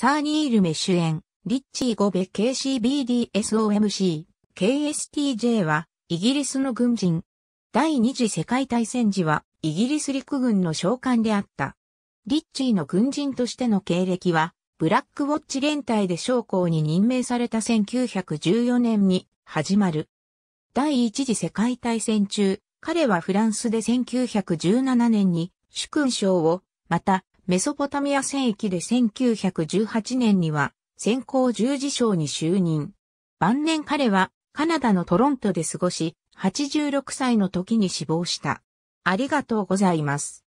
サーニー・ルメ主演、リッチー・ゴベ KCBDSOMC、KSTJ は、イギリスの軍人。第二次世界大戦時は、イギリス陸軍の将官であった。リッチーの軍人としての経歴は、ブラックウォッチ連隊で将校に任命された1914年に始まる。第一次世界大戦中、彼はフランスで1917年に主勲章を、またメソポタミア戦役で1918年には先行十字章に就任。晩年彼はカナダのトロントで過ごし、86歳の時に死亡した。ありがとうございます。